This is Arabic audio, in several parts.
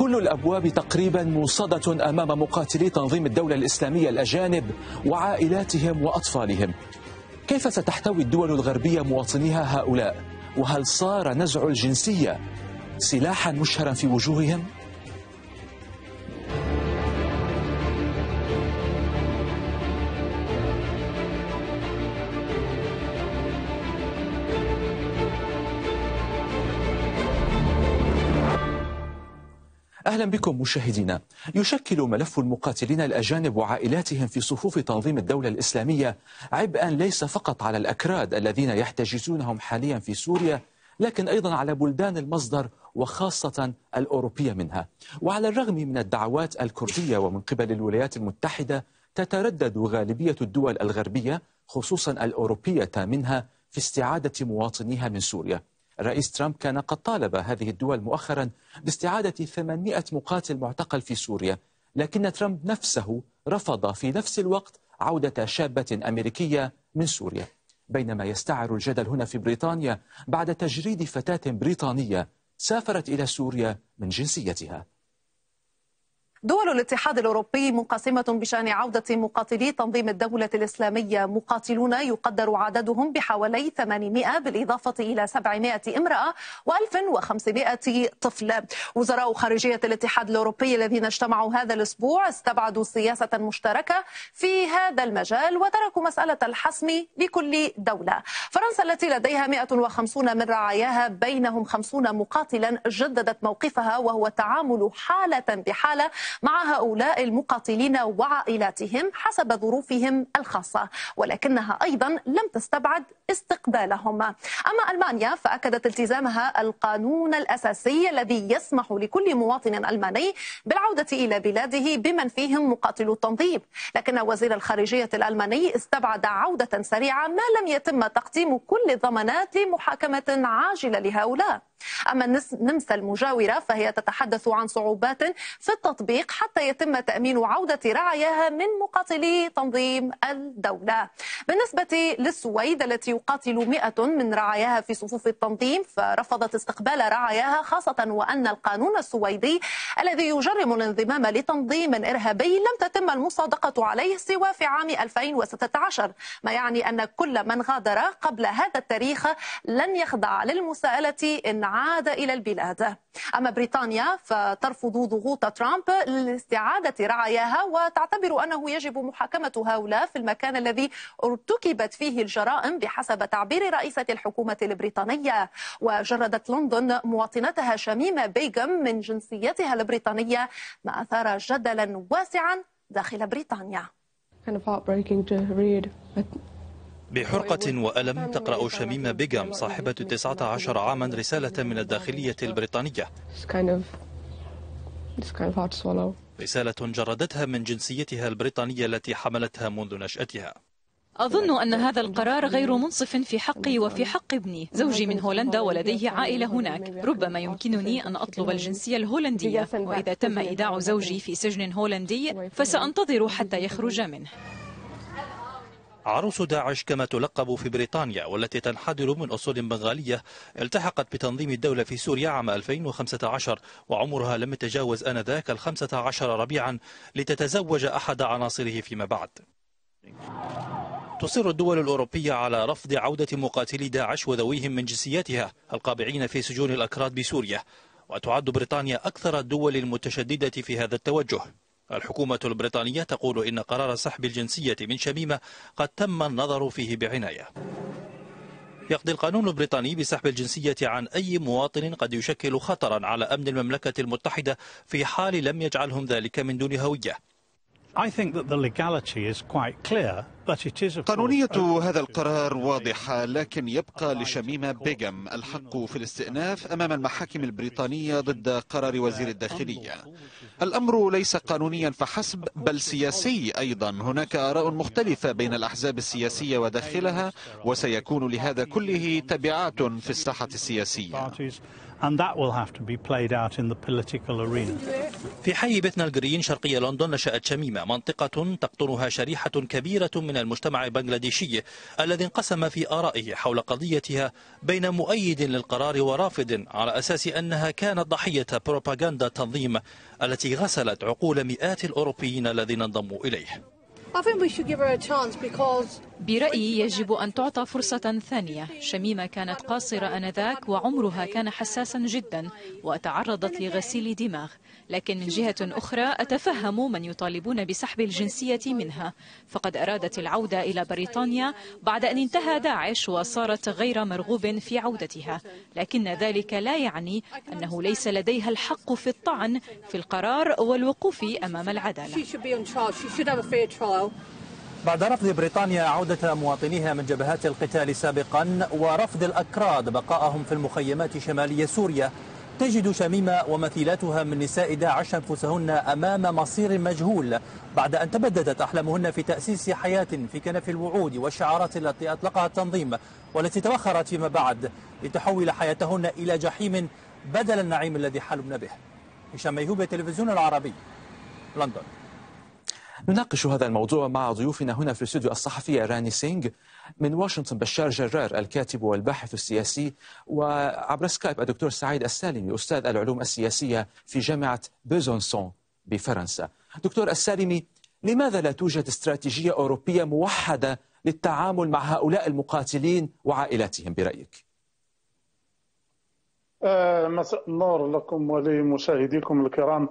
كل الأبواب تقريبا موصدة أمام مقاتلي تنظيم الدولة الإسلامية الأجانب وعائلاتهم وأطفالهم كيف ستحتوي الدول الغربية مواطنيها هؤلاء؟ وهل صار نزع الجنسية سلاحا مشهرا في وجوههم؟ أهلا بكم مشاهدينا يشكل ملف المقاتلين الأجانب وعائلاتهم في صفوف تنظيم الدولة الإسلامية عبئا ليس فقط على الأكراد الذين يحتجزونهم حاليا في سوريا لكن أيضا على بلدان المصدر وخاصة الأوروبية منها وعلى الرغم من الدعوات الكردية ومن قبل الولايات المتحدة تتردد غالبية الدول الغربية خصوصا الأوروبية منها في استعادة مواطنيها من سوريا الرئيس ترامب كان قد طالب هذه الدول مؤخرا باستعادة 800 مقاتل معتقل في سوريا لكن ترامب نفسه رفض في نفس الوقت عودة شابة أمريكية من سوريا بينما يستعر الجدل هنا في بريطانيا بعد تجريد فتاة بريطانية سافرت إلى سوريا من جنسيتها دول الاتحاد الأوروبي منقسمة بشأن عودة مقاتلي تنظيم الدولة الإسلامية مقاتلون يقدر عددهم بحوالي 800 بالإضافة إلى 700 امرأة و1500 طفل وزراء خارجية الاتحاد الأوروبي الذين اجتمعوا هذا الأسبوع استبعدوا سياسة مشتركة في هذا المجال وتركوا مسألة الحسم لكل دولة فرنسا التي لديها 150 من رعاياها بينهم 50 مقاتلا جددت موقفها وهو التعامل حالة بحالة مع هؤلاء المقاتلين وعائلاتهم حسب ظروفهم الخاصة ولكنها أيضا لم تستبعد استقبالهم أما ألمانيا فأكدت التزامها القانون الأساسي الذي يسمح لكل مواطن ألماني بالعودة إلى بلاده بمن فيهم مقاتلو التنظيم لكن وزير الخارجية الألماني استبعد عودة سريعة ما لم يتم تقديم كل الضمانات لمحاكمة عاجلة لهؤلاء أما النمسا المجاورة فهي تتحدث عن صعوبات في التطبيق حتى يتم تأمين عودة رعاياها من مقاتلي تنظيم الدولة بالنسبة للسويد التي يقاتل مئة من رعاياها في صفوف التنظيم فرفضت استقبال رعاياها خاصة وأن القانون السويدي الذي يجرم الانضمام لتنظيم إرهابي لم تتم المصادقة عليه سوى في عام 2016 ما يعني أن كل من غادر قبل هذا التاريخ لن يخضع للمساءلة إن عاد إلى البلاد أما بريطانيا فترفض ضغوط ترامب لاستعادة رعاياها وتعتبر أنه يجب محاكمة هؤلاء في المكان الذي ارتكبت فيه الجرائم بحسب تعبير رئيسة الحكومة البريطانية وجردت لندن مواطنتها شميمة بيغم من جنسيتها البريطانية ما أثار جدلا واسعا داخل بريطانيا بحرقة طيب، وألم تقرأ شميمة بيغام صاحبة 19 عاما رسالة من الداخلية البريطانية رسالة جردتها من جنسيتها البريطانية التي حملتها منذ نشأتها أظن أن هذا القرار غير منصف في حقي وفي حق ابني زوجي من هولندا ولديه عائلة هناك ربما يمكنني أن أطلب الجنسية الهولندية وإذا تم إيداع زوجي في سجن هولندي فسأنتظر حتى يخرج منه عروس داعش كما تلقب في بريطانيا والتي تنحدر من أصول بنغالية التحقت بتنظيم الدولة في سوريا عام 2015 وعمرها لم يتجاوز آنذاك الخمسة عشر ربيعا لتتزوج أحد عناصره فيما بعد تصر الدول الأوروبية على رفض عودة مقاتلي داعش وذويهم من جنسياتها القابعين في سجون الأكراد بسوريا وتعد بريطانيا أكثر الدول المتشددة في هذا التوجه الحكومة البريطانية تقول إن قرار سحب الجنسية من شميمة قد تم النظر فيه بعناية يقضي القانون البريطاني بسحب الجنسية عن أي مواطن قد يشكل خطرا على أمن المملكة المتحدة في حال لم يجعلهم ذلك من دون هوية قانونية هذا القرار واضحة لكن يبقى لشميمة بيغام الحق في الاستئناف أمام المحاكم البريطانية ضد قرار وزير الداخلية الأمر ليس قانونيا فحسب بل سياسي أيضا هناك آراء مختلفة بين الأحزاب السياسية وداخلها وسيكون لهذا كله تبعات في الساحة السياسية and that will have to be played out in the political arena. في حي بيتنا الجرين شرقي لندن نشأت شميمة منطقة تقطنها شريحة كبيرة من المجتمع البنغلاديشي الذي انقسم في آرائه حول قضيتها بين مؤيد للقرار ورافض على أساس أنها كانت ضحية بروباغندا التنظيم التي غسلت عقول مئات الأوروبيين الذين انضموا إليه برأيي يجب أن تعطى فرصة ثانية شميمة كانت قاصرة أنذاك وعمرها كان حساسا جدا وتعرضت لغسيل دماغ لكن من جهة أخرى أتفهم من يطالبون بسحب الجنسية منها فقد أرادت العودة إلى بريطانيا بعد أن انتهى داعش وصارت غير مرغوب في عودتها لكن ذلك لا يعني أنه ليس لديها الحق في الطعن في القرار والوقوف أمام العدالة بعد رفض بريطانيا عودة مواطنيها من جبهات القتال سابقا ورفض الأكراد بقائهم في المخيمات شمالية سوريا تجد شميمة ومثيلاتها من نساء داعش أنفسهن أمام مصير مجهول بعد أن تبددت أحلامهن في تأسيس حياة في كنف الوعود والشعارات التي أطلقها التنظيم والتي توخرت فيما بعد لتحول حياتهن إلى جحيم بدل النعيم الذي حلمن به هشام ميهوب تلفزيون العربي لندن نناقش هذا الموضوع مع ضيوفنا هنا في الاستوديو الصحفية راني سينغ من واشنطن بشار جرار الكاتب والباحث السياسي وعبر سكايب الدكتور سعيد السالمي أستاذ العلوم السياسية في جامعة بيزونسون بفرنسا دكتور السالمي لماذا لا توجد استراتيجية أوروبية موحدة للتعامل مع هؤلاء المقاتلين وعائلاتهم برأيك؟ آه، مساء النور لكم ولمشاهديكم الكرام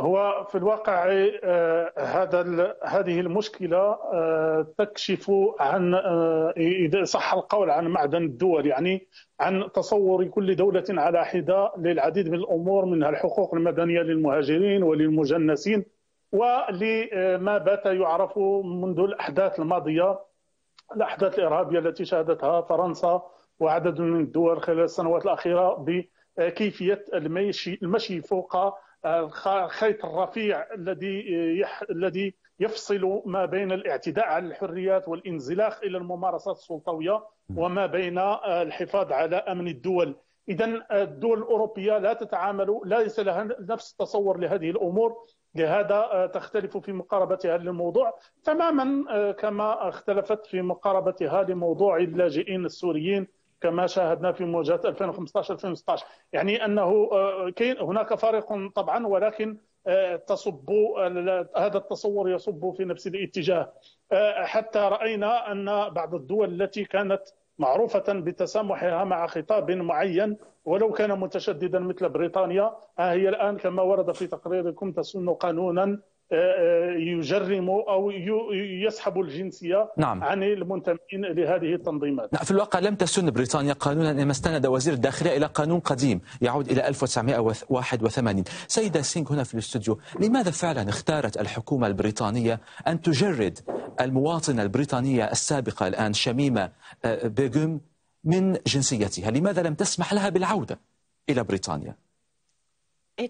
هو في الواقع آه، هذا هذه المشكله آه، تكشف عن آه، اذا صح القول عن معدن الدول يعني عن تصور كل دوله على حده للعديد من الامور منها الحقوق المدنيه للمهاجرين وللمجنسين ولما بات يعرف منذ الاحداث الماضيه الاحداث الارهابيه التي شهدتها فرنسا وعدد من الدول خلال السنوات الاخيره بكيفيه المشي فوق الخيط الرفيع الذي الذي يفصل ما بين الاعتداء على الحريات والانزلاق الى الممارسات السلطويه وما بين آه، الحفاظ على امن الدول اذا آه، الدول الاوروبيه لا تتعامل ليس لها نفس التصور لهذه الامور لهذا آه، تختلف في مقاربتها للموضوع تماما كما اختلفت في مقاربتها لموضوع اللاجئين السوريين كما شاهدنا في مواجهه 2015 2016 يعني انه آه، هناك فارق طبعا ولكن آه، تصب آه، هذا التصور يصب في نفس الاتجاه حتى راينا ان بعض الدول التي كانت معروفة بتسامحها مع خطاب معين ولو كان متشددا مثل بريطانيا ها هي الآن كما ورد في تقريركم تسن قانونا يجرم او يسحب الجنسيه نعم. عن المنتمين لهذه التنظيمات. نعم في الواقع لم تسن بريطانيا قانونا انما استند وزير الداخليه الى قانون قديم يعود الى 1981. سيده سينغ هنا في الاستوديو، لماذا فعلا اختارت الحكومه البريطانيه ان تجرد المواطنه البريطانيه السابقه الان شميمه آه، بيغوم من جنسيتها؟ لماذا لم تسمح لها بالعوده الى بريطانيا؟ Um,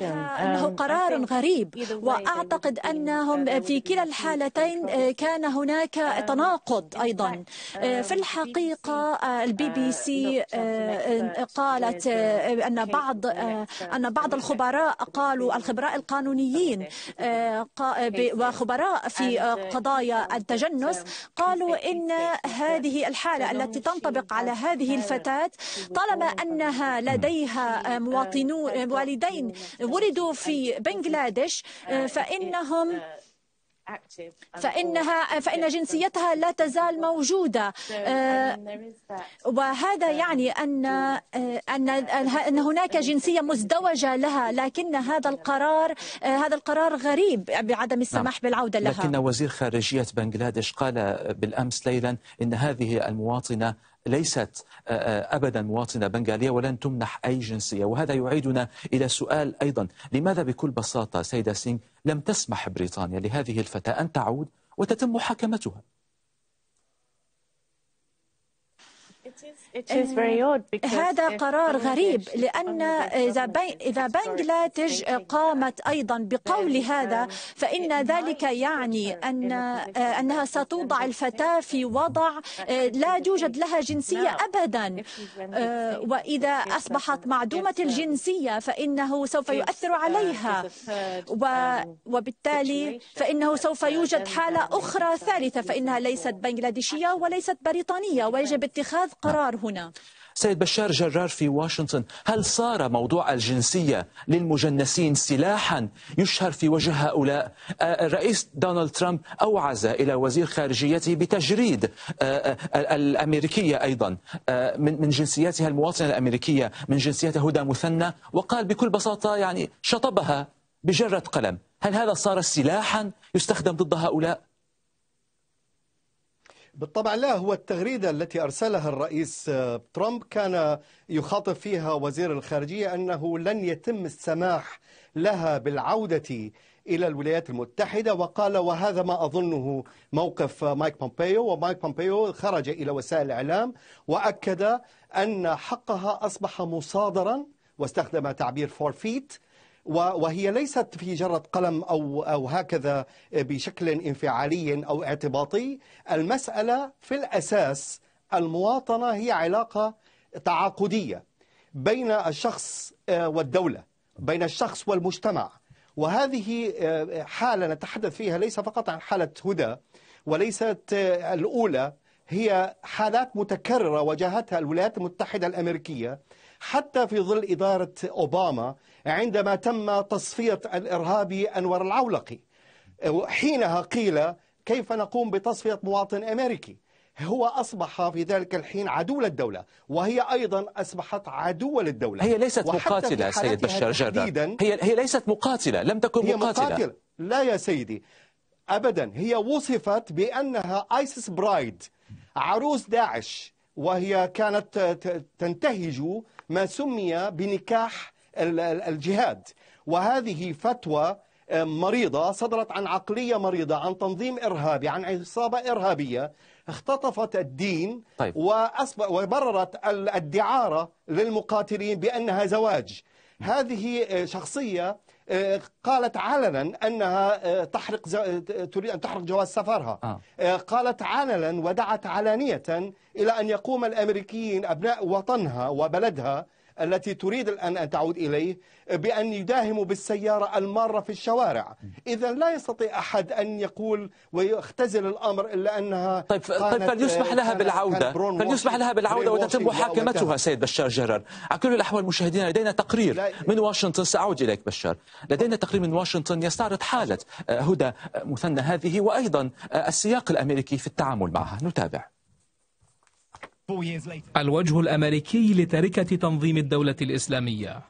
إنه قرار غريب وأعتقد أنهم في كلا الحالتين آه، كان هناك um, تناقض أيضا آه، في um, الحقيقة البي بي سي قالت آه، أن بعض أن بعض الخبراء قالوا الخبراء القانونيين وخبراء في قضايا التجنس قالوا إن هذه الحالة التي تنطبق على هذه الفتاة طالما أنها لديها مواطنين والدين ولدوا في بنغلاديش آه، آه، إيه، فإنهم آه، فإنها فإن جنسيتها لا تزال موجودة وهذا يعني أن أن أن هناك جنسية مزدوجة لها لكن هذا القرار هذا القرار غريب بعدم نعم. السماح بالعودة لها لكن وزير خارجية بنغلاديش قال بالأمس ليلا إن هذه المواطنة ليست آه، آه، أبدا مواطنة بنغالية ولن تمنح أي جنسية وهذا يعيدنا إلى سؤال أيضا لماذا بكل بساطة سيدة سينغ لم تسمح بريطانيا لهذه الفتاة أن تعود وتتم محاكمتها هذا قرار غريب لأن آه، إذا إذا بنغلاديش قامت أيضا بقول هذا فإن ذلك يعني أن آه، أنها ستوضع الفتاة في وضع آه، لا يوجد لها جنسية أبدا وإذا أصبحت معدومة الجنسية فإنه سوف يؤثر عليها um, وبالتالي فإنه سوف uh, يوجد حالة أخرى ثالثة فإنها ليست بنغلاديشية وليست بريطانية ويجب اتخاذ قرار هنا سيد بشار جرار في واشنطن هل صار موضوع الجنسية للمجنسين سلاحا يشهر في وجه هؤلاء الرئيس دونالد ترامب أوعز إلى وزير خارجيته بتجريد الأمريكية أيضا من جنسيتها المواطنة الأمريكية من جنسيتها هدى مثنى وقال بكل بساطة يعني شطبها بجرة قلم هل هذا صار سلاحا يستخدم ضد هؤلاء؟ بالطبع لا هو التغريدة التي أرسلها الرئيس آه، ترامب كان يخاطب فيها وزير الخارجية أنه لن يتم السماح لها بالعودة إلى الولايات المتحدة وقال وهذا ما أظنه موقف مايك بومبيو ومايك بومبيو خرج إلى وسائل الإعلام وأكد أن حقها أصبح مصادرا واستخدم تعبير فور فيت وهي ليست في جرة قلم أو, أو هكذا بشكل انفعالي أو اعتباطي المسألة في الأساس المواطنة هي علاقة تعاقدية بين الشخص آه، والدولة بين الشخص والمجتمع وهذه آه، حالة نتحدث فيها ليس فقط عن حالة هدى وليست آه، الأولى هي حالات متكررة واجهتها الولايات المتحدة الأمريكية حتى في ظل إدارة أوباما عندما تم تصفية الإرهابي أنور العولقي حينها قيل كيف نقوم بتصفية مواطن أمريكي هو أصبح في ذلك الحين عدو للدولة وهي أيضا أصبحت عدو للدولة هي ليست مقاتلة سيد بشار جرة هي, هي ليست مقاتلة لم تكن هي مقاتلة. مقاتلة لا يا سيدي أبدا هي وصفت بأنها آيسيس برايد عروس داعش وهي كانت تنتهج ما سمي بنكاح الجهاد وهذه فتوى آه، مريضة صدرت عن عقلية مريضة عن تنظيم إرهابي عن عصابة إرهابية اختطفت الدين طيب. وأصبح وبررت الدعارة للمقاتلين بأنها زواج هذه آه، شخصية آه، قالت علنا أنها آه، تحرق آه، تريد أن تحرق جواز سفرها قالت علنا ودعت علانية إلى أن يقوم الأمريكيين أبناء وطنها وبلدها التي تريد الآن أن تعود إليه بأن يداهموا بالسيارة المارة في الشوارع إذا لا يستطيع أحد أن يقول ويختزل الأمر إلا أنها طيب, طيب فليسمح لها بالعودة فليسمح لها بالعودة وتتم محاكمتها سيد بشار جرر على كل الأحوال مشاهدينا لدينا تقرير من واشنطن سأعود إليك بشار لدينا تقرير من واشنطن يستعرض حالة آه، هدى آه، مثنى هذه وأيضا آه، السياق الأمريكي في التعامل معها نتابع الوجه الأمريكي لتركة تنظيم الدولة الإسلامية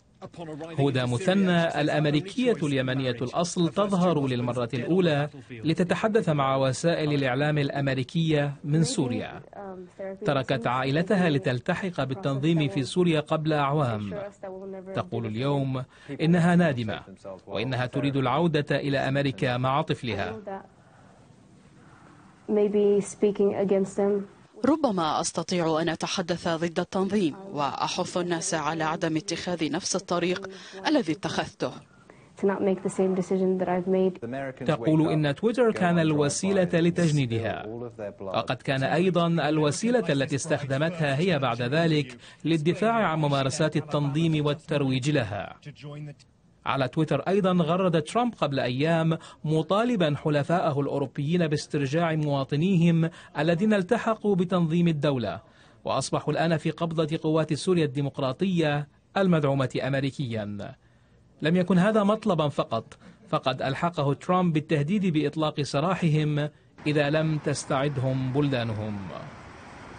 هدى مثنى الأمريكية اليمنية الأصل تظهر للمرة الأولى لتتحدث مع وسائل الإعلام الأمريكية من سوريا تركت عائلتها لتلتحق بالتنظيم في سوريا قبل أعوام تقول اليوم إنها نادمة وإنها تريد العودة إلى أمريكا مع طفلها ربما أستطيع أن أتحدث ضد التنظيم وأحث الناس على عدم اتخاذ نفس الطريق الذي اتخذته تقول إن تويتر كان الوسيلة لتجنيدها وقد كان أيضا الوسيلة التي استخدمتها هي بعد ذلك للدفاع عن ممارسات التنظيم والترويج لها على تويتر أيضا غرد ترامب قبل أيام مطالبا حلفائه الأوروبيين باسترجاع مواطنيهم الذين التحقوا بتنظيم الدولة وأصبحوا الآن في قبضة قوات سوريا الديمقراطية المدعومة أمريكيا لم يكن هذا مطلبا فقط فقد ألحقه ترامب بالتهديد بإطلاق سراحهم إذا لم تستعدهم بلدانهم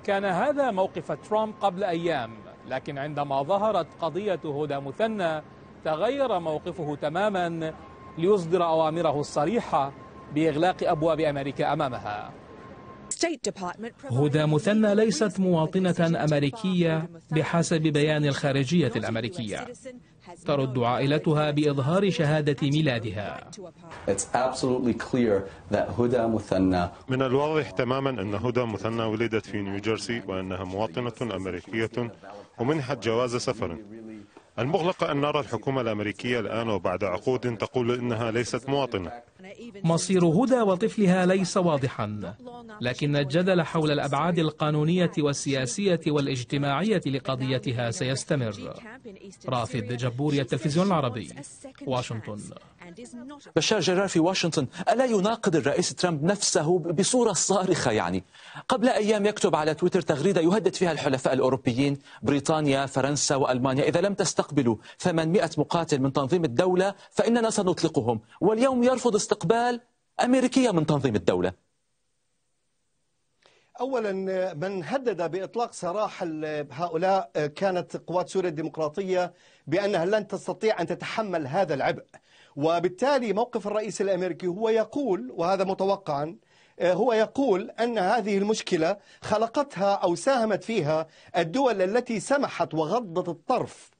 كان هذا موقف ترامب قبل أيام لكن عندما ظهرت قضية هدى مثنى تغير موقفه تماما ليصدر أوامره الصريحة بإغلاق أبواب أمريكا أمامها هدى مثنى ليست مواطنة أمريكية بحسب بيان الخارجية الأمريكية ترد عائلتها بإظهار شهادة ميلادها من الواضح تماما أن هدى مثنى ولدت في نيوجيرسي وأنها مواطنة أمريكية ومنحت جواز سفر المغلقة أن نرى الحكومة الأمريكية الآن وبعد عقود تقول إنها ليست مواطنة مصير هدى وطفلها ليس واضحا لكن الجدل حول الأبعاد القانونية والسياسية والاجتماعية لقضيتها سيستمر رافد جبوري التلفزيون العربي واشنطن بشار جرار في واشنطن ألا يناقض الرئيس ترامب نفسه بصورة صارخة يعني قبل أيام يكتب على تويتر تغريدة يهدد فيها الحلفاء الأوروبيين بريطانيا فرنسا وألمانيا إذا لم تستقبل يستقبلوا 800 مقاتل من تنظيم الدولة فإننا سنطلقهم واليوم يرفض استقبال أمريكية من تنظيم الدولة اولا من هدد باطلاق سراح هؤلاء كانت قوات سوريا الديمقراطيه بانها لن تستطيع ان تتحمل هذا العبء وبالتالي موقف الرئيس الامريكي هو يقول وهذا متوقعا هو يقول ان هذه المشكله خلقتها او ساهمت فيها الدول التي سمحت وغضت الطرف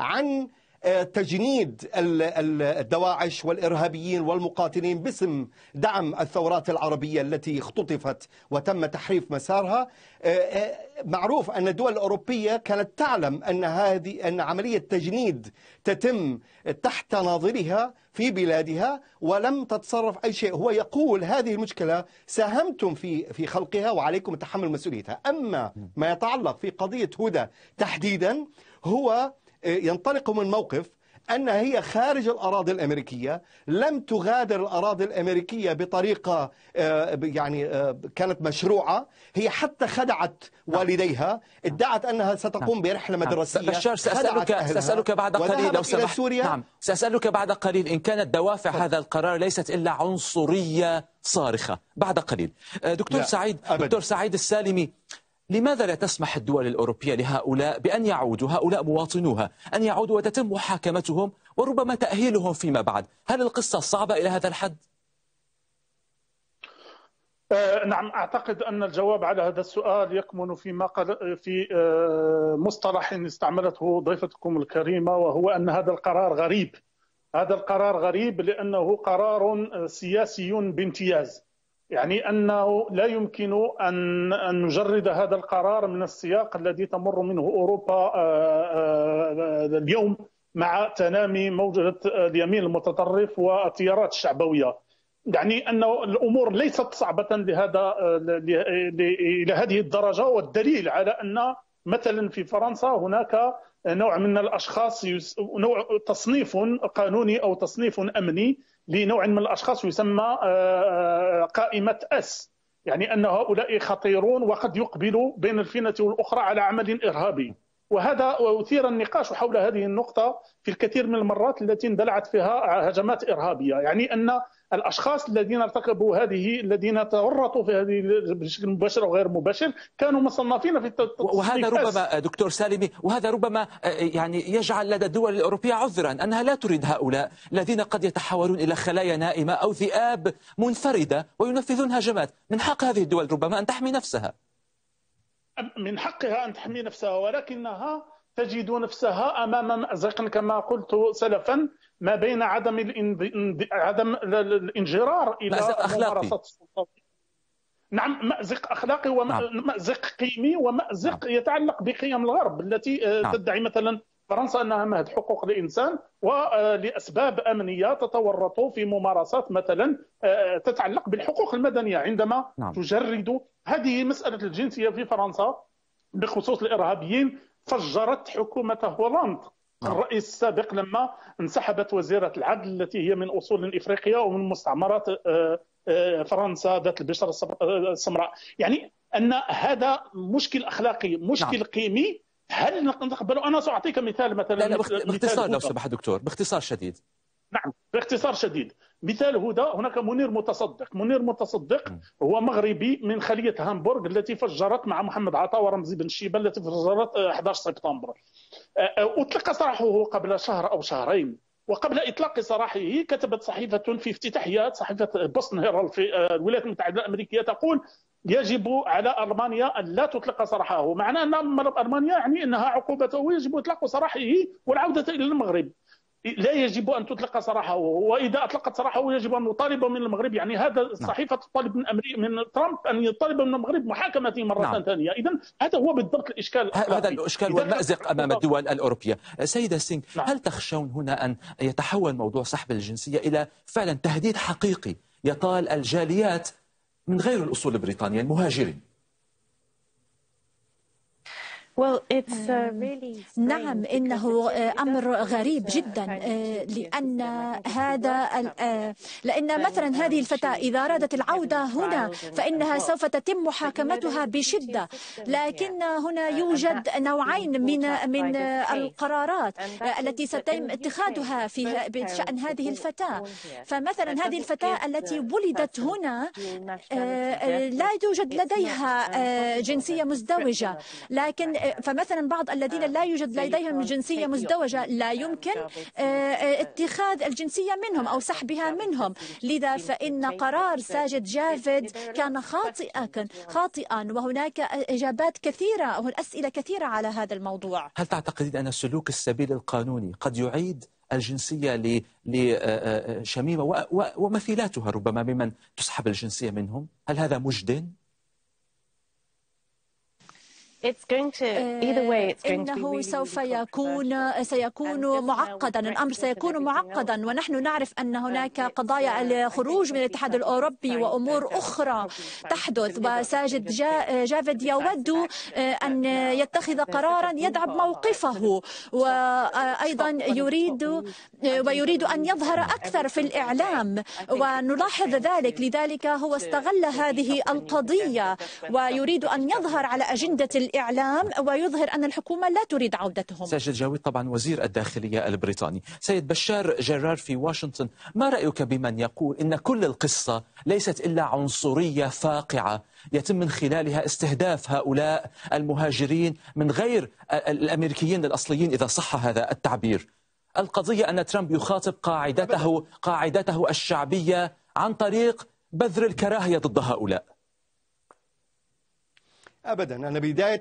عن آه، تجنيد الدواعش والإرهابيين والمقاتلين باسم دعم الثورات العربية التي اختطفت وتم تحريف مسارها آه، آه، معروف أن الدول الأوروبية كانت تعلم أن هذه أن عملية تجنيد تتم تحت ناظرها في بلادها ولم تتصرف أي شيء هو يقول هذه المشكلة ساهمتم في في خلقها وعليكم تحمل مسؤوليتها أما ما يتعلق في قضية هدى تحديدا هو آه، ينطلق من موقف أن هي خارج الأراضي الأمريكية لم تغادر الأراضي الأمريكية بطريقة آه، يعني آه، كانت مشروعة هي حتى خدعت نعم. والديها ادعت أنها ستقوم نعم. برحلة نعم. مدرسية بشار سأسألك, سأسألك بعد قليل لو سمحت سوريا نعم سأسألك بعد قليل إن كانت دوافع هذا القرار ليست إلا عنصرية صارخة بعد قليل دكتور سعيد دكتور سعيد السالمي لماذا لا تسمح الدول الأوروبية لهؤلاء بأن يعودوا هؤلاء مواطنوها أن يعودوا وتتم محاكمتهم وربما تأهيلهم فيما بعد هل القصة صعبة إلى هذا الحد؟ آه، نعم اعتقد ان الجواب على هذا السؤال يكمن فيما قل... في آه، مصطلح استعملته ضيفتكم الكريمه وهو ان هذا القرار غريب هذا القرار غريب لانه قرار آه، سياسي بامتياز يعني انه لا يمكن ان ان نجرد هذا القرار من السياق الذي تمر منه اوروبا آه، آه، آه، اليوم مع تنامي موجه اليمين المتطرف والتيارات الشعبويه يعني ان الامور ليست صعبه لهذا الى هذه الدرجه والدليل على ان مثلا في فرنسا هناك نوع من الاشخاص يس... نوع تصنيف قانوني او تصنيف امني لنوع من الاشخاص يسمى آه، آه، قائمه اس يعني ان هؤلاء خطيرون وقد يقبلوا بين الفينه والاخرى على عمل ارهابي وهذا اثير النقاش حول هذه النقطه في الكثير من المرات التي اندلعت فيها هجمات ارهابيه يعني ان الاشخاص الذين ارتكبوا هذه الذين تورطوا في هذه بشكل مباشر او غير مباشر كانوا مصنفين في وهذا ربما دكتور سالمي وهذا ربما آه، يعني يجعل لدى الدول الاوروبيه عذرا انها لا تريد هؤلاء الذين قد يتحولون الى خلايا نائمه او ذئاب منفرده وينفذون هجمات من حق هذه الدول ربما ان تحمي نفسها من حقها ان تحمي نفسها ولكنها تجد نفسها امام مازق كما قلت سلفا ما بين عدم عدم الانجرار الى أخلاقي. نعم مأزق اخلاقي نعم مأزق أخلاقي ومأزق نعم. قيمي ومأزق نعم. يتعلق بقيم الغرب التي آه، نعم. تدعي مثلا فرنسا أنها مهد حقوق الإنسان ولأسباب آه، أمنية تتورط في ممارسات مثلا آه، تتعلق بالحقوق المدنية عندما نعم. تجرد هذه مسألة الجنسية في فرنسا بخصوص الإرهابيين فجرت حكومة هولندا آه. الرئيس السابق لما انسحبت وزيرة العدل التي هي من أصول إفريقية ومن مستعمرات آه، آه، فرنسا ذات البشرة السمراء يعني أن هذا مشكل أخلاقي مشكل نعم. قيمي هل نقبل أنا سأعطيك مثال مثلا لا لا باختصار لو سمح دكتور باختصار شديد نعم باختصار شديد مثال هدى هناك منير متصدق منير متصدق هو مغربي من خلية هامبورغ التي فجرت مع محمد عطا ورمزي بن شيبة التي فجرت 11 سبتمبر أطلق سراحه قبل شهر أو شهرين وقبل إطلاق سراحه كتبت صحيفة في افتتاحية صحيفة بوستن هيرالد في آه، الولايات المتحدة الأمريكية تقول يجب على ألمانيا أن لا تطلق سراحه معناه أن ألمانيا يعني أنها عقوبته يجب إطلاق سراحه والعودة إلى المغرب لا يجب ان تطلق سراحه واذا اطلقت سراحه يجب ان نطالب من المغرب يعني هذا الصحيفه نعم. تطالب من أمريكا من ترامب ان يطالب من المغرب محاكمته مره نعم. ثانيه اذا هذا هو بالضبط الاشكال هذا الاشكال والمازق امام الدول الاوروبيه سيده سينغ نعم. هل تخشون هنا ان يتحول موضوع سحب الجنسيه الى فعلا تهديد حقيقي يطال الجاليات من غير الاصول البريطانيه المهاجرين Uh, آه، نعم إنه آه، أمر غريب جدا آه، لأن هذا لأن مثلا هذه الفتاة إذا أرادت العودة هنا فإنها سوف تتم محاكمتها بشدة لكن هنا يوجد نوعين من من القرارات التي سيتم اتخاذها في بشأن هذه الفتاة فمثلا هذه الفتاة التي ولدت هنا لا يوجد لديها جنسية مزدوجة لكن فمثلا بعض الذين لا يوجد لديهم جنسية مزدوجة لا يمكن آه، آه، اتخاذ الجنسية منهم أو سحبها منهم لذا فإن قرار ساجد جافد كان خاطئا خاطئا وهناك إجابات كثيرة أسئلة كثيرة على هذا الموضوع هل تعتقدين أن سلوك السبيل القانوني قد يعيد الجنسية لشميمة آه، ومثيلاتها ربما ممن تسحب الجنسية منهم هل هذا مجدن؟ It's it's going going to, either way, إنه سوف يكون سيكون معقدا الأمر سيكون معقدا ونحن نعرف أن هناك قضايا الخروج من الاتحاد الأوروبي وأمور أخرى تحدث وساجد جافد يود أن يتخذ قرارا يدعم موقفه وأيضا يريد ويريد أن يظهر أكثر في الإعلام ونلاحظ ذلك لذلك هو استغل هذه القضية ويريد أن يظهر على أجندة الإعلام ويظهر أن الحكومة لا تريد عودتهم ساجد جاويد طبعا وزير الداخلية البريطاني سيد بشار جرار في واشنطن ما رأيك بمن يقول إن كل القصة ليست إلا عنصرية فاقعة يتم من خلالها استهداف هؤلاء المهاجرين من غير الأمريكيين الأصليين إذا صح هذا التعبير القضية أن ترامب يخاطب قاعدته قاعدته الشعبية عن طريق بذر الكراهية ضد هؤلاء ابدا انا بدايه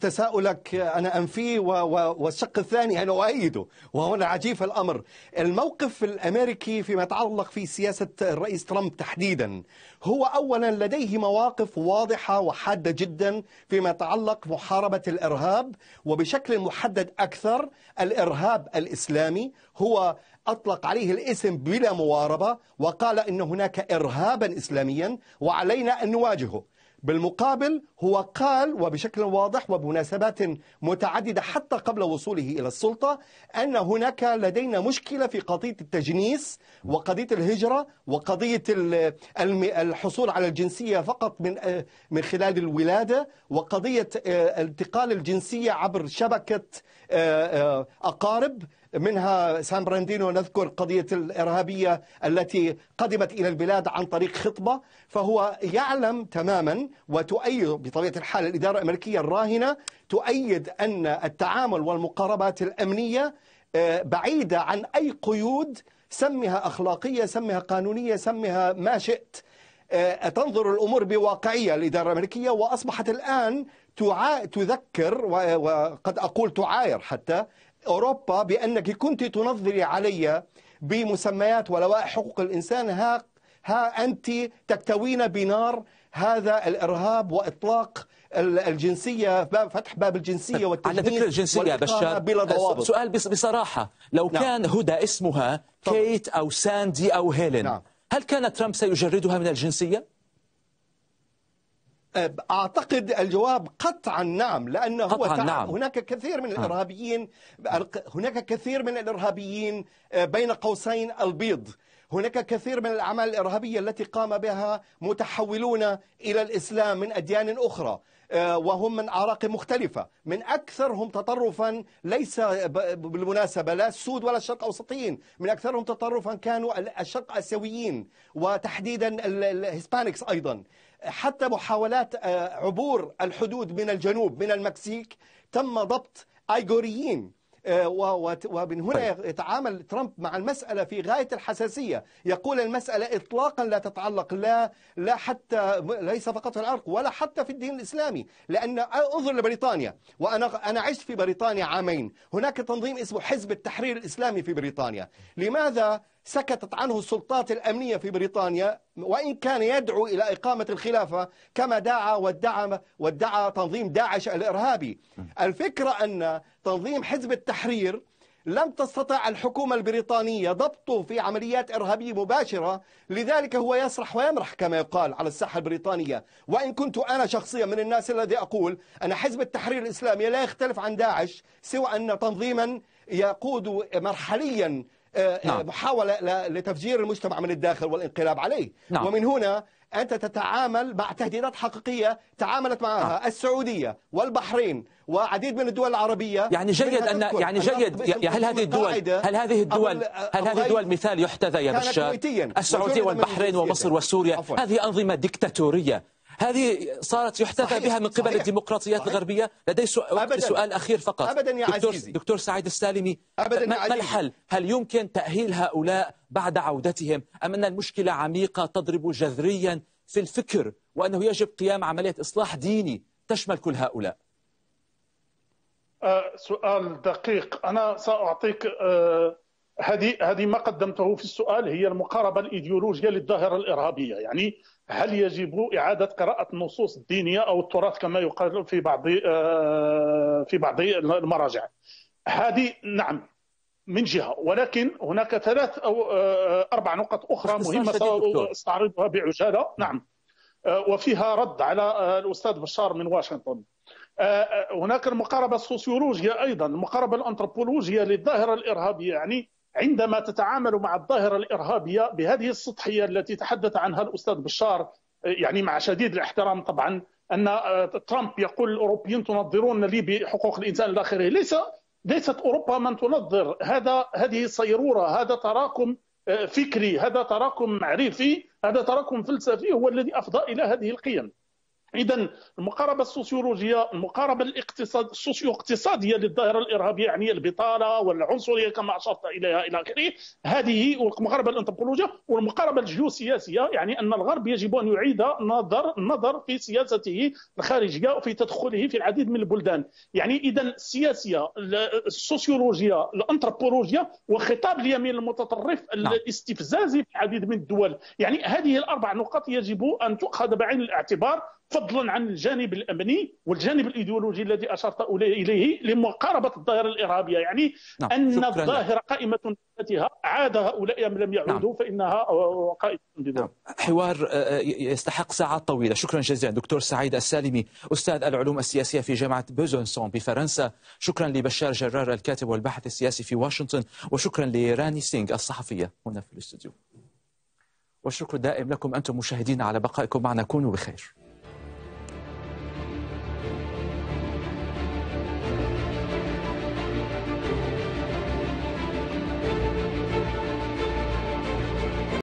تساؤلك انا انفيه والشق الثاني انا اؤيده وهنا عجيب الامر الموقف الامريكي فيما يتعلق في سياسه الرئيس ترامب تحديدا هو اولا لديه مواقف واضحه وحاده جدا فيما يتعلق محاربه الارهاب وبشكل محدد اكثر الارهاب الاسلامي هو أطلق عليه الاسم بلا مواربة وقال إن هناك إرهابا إسلاميا وعلينا أن نواجهه بالمقابل هو قال وبشكل واضح وبمناسبات متعددة حتى قبل وصوله إلى السلطة أن هناك لدينا مشكلة في قضية التجنيس وقضية الهجرة وقضية الحصول على الجنسية فقط من من خلال الولادة وقضية آه، انتقال الجنسية عبر شبكة آه، آه، أقارب منها سان براندينو نذكر قضية الإرهابية التي قدمت إلى البلاد عن طريق خطبة فهو يعلم تماما وتؤيد بطبيعة الحال الإدارة الأمريكية الراهنة تؤيد أن التعامل والمقاربات الأمنية آه، بعيدة عن أي قيود سمها أخلاقية سمها قانونية سمها ما شئت آه، تنظر الأمور بواقعية الإدارة الأمريكية وأصبحت الآن تذكر وقد أقول تعاير حتى أوروبا بأنك كنت تنظري علي بمسميات ولوائح حقوق الإنسان ها, ها أنت تكتوين بنار هذا الإرهاب وإطلاق الجنسية باب فتح باب الجنسية والتجنيد طيب، على فكرة الجنسية بشار بلا أه، ضوابط سؤال بصراحة لو نعم. كان هدى اسمها طبعا. كيت أو ساندي أو هيلين نعم. هل كان ترامب سيجردها من الجنسية؟ أعتقد الجواب قطعا نعم لأنه قطعاً نعم. هناك كثير من آه. الإرهابيين هناك كثير من الإرهابيين آه، بين قوسين البيض هناك كثير من الأعمال الإرهابية التي قام بها متحولون إلى الإسلام من أديان أخرى آه، وهم من أعراق مختلفة من أكثرهم تطرفا ليس بالمناسبة لا السود ولا الشرق أوسطيين من أكثرهم تطرفا كانوا الشرق آسيويين وتحديدا الهسبانكس أيضا حتى محاولات آه، عبور الحدود من الجنوب من المكسيك تم ضبط ايغوريين آه، ومن هنا طيب. يتعامل ترامب مع المسألة في غاية الحساسية يقول المسألة إطلاقا لا تتعلق لا لا حتى ليس فقط في العرق ولا حتى في الدين الإسلامي لأن انظر لبريطانيا وأنا أنا عشت في بريطانيا عامين هناك تنظيم اسمه حزب التحرير الإسلامي في بريطانيا لماذا سكتت عنه السلطات الأمنية في بريطانيا وإن كان يدعو إلى إقامة الخلافة كما دعا وادعى وادعى تنظيم داعش الإرهابي الفكرة أن تنظيم حزب التحرير لم تستطع الحكومة البريطانية ضبطه في عمليات إرهابية مباشرة لذلك هو يسرح ويمرح كما يقال على الساحة البريطانية وإن كنت أنا شخصيا من الناس الذي أقول أن حزب التحرير الإسلامي لا يختلف عن داعش سوى أن تنظيما يقود مرحليا آه، آه، نعم. محاولة لتفجير المجتمع من الداخل والانقلاب عليه نعم. ومن هنا أنت تتعامل مع تهديدات حقيقية تعاملت معها نعم. السعودية والبحرين وعديد من الدول العربية يعني جيد أن يعني جيد هل هذه الدول هل هذه الدول هل هذه الدول مثال يحتذى يا بشار السعودية والبحرين ومصر وسوريا هذه أنظمة ديكتاتورية هذه صارت يحتذى بها من قبل صحيح. الديمقراطيات صحيح. الغربيه لدي سؤال, سؤال اخير فقط أبدا يا دكتور, عزيزي. دكتور سعيد السالمي أبدا ما الحل هل يمكن تاهيل هؤلاء بعد عودتهم ام ان المشكله عميقه تضرب جذريا في الفكر وانه يجب قيام عمليه اصلاح ديني تشمل كل هؤلاء آه، سؤال دقيق انا ساعطيك آه، هذه هذه ما قدمته في السؤال هي المقاربه الايديولوجيه للظاهره الارهابيه يعني هل يجب اعاده قراءه النصوص الدينيه او التراث كما يقال في بعض آه، في بعض المراجع هذه نعم من جهه ولكن هناك ثلاث او اربع نقط اخرى مهمه ساستعرضها بعجاله نعم وفيها رد على الاستاذ بشار من واشنطن آه، آه، هناك المقاربه السوسيولوجيه ايضا المقاربه الانثروبولوجيه للظاهره الارهابيه يعني عندما تتعامل مع الظاهره الارهابيه بهذه السطحيه التي تحدث عنها الاستاذ بشار آه، يعني مع شديد الاحترام طبعا ان ترامب يقول الاوروبيين تنظرون لي بحقوق الانسان الى اخره ليس ليست اوروبا من تنظر هذا هذه صيروره هذا تراكم فكري هذا تراكم معرفي هذا تراكم فلسفي هو الذي افضى الى هذه القيم اذا المقاربه السوسيولوجيه المقاربه الاقتصاد السوسيو اقتصاديه للظاهره الارهابيه يعني البطاله والعنصريه كما اشرت اليها الى اخره هذه والمقاربه الانثروبولوجيه والمقاربه الجيوسياسيه يعني ان الغرب يجب ان يعيد نظر النظر في سياسته الخارجيه وفي تدخله في العديد من البلدان يعني اذا السياسيه السوسيولوجيه الانثروبولوجيا وخطاب اليمين المتطرف نعم. الاستفزازي في العديد من الدول يعني هذه الاربع نقاط يجب ان تؤخذ بعين الاعتبار فضلا عن الجانب الامني والجانب الايديولوجي الذي اشرت اليه لمقاربه الظاهره الارهابيه يعني نعم. ان الظاهره قائمه بذاتها عاد هؤلاء ام لم يعودوا نعم. فانها قائمه بذاتها نعم. حوار آه، آه، يستحق ساعات طويله شكرا جزيلا دكتور سعيد السالمي استاذ العلوم السياسيه في جامعه بوزونسون بفرنسا شكرا لبشار جرار الكاتب والباحث السياسي في واشنطن وشكرا لراني سينغ الصحفيه هنا في الاستوديو والشكر دائم لكم انتم مشاهدينا على بقائكم معنا كونوا بخير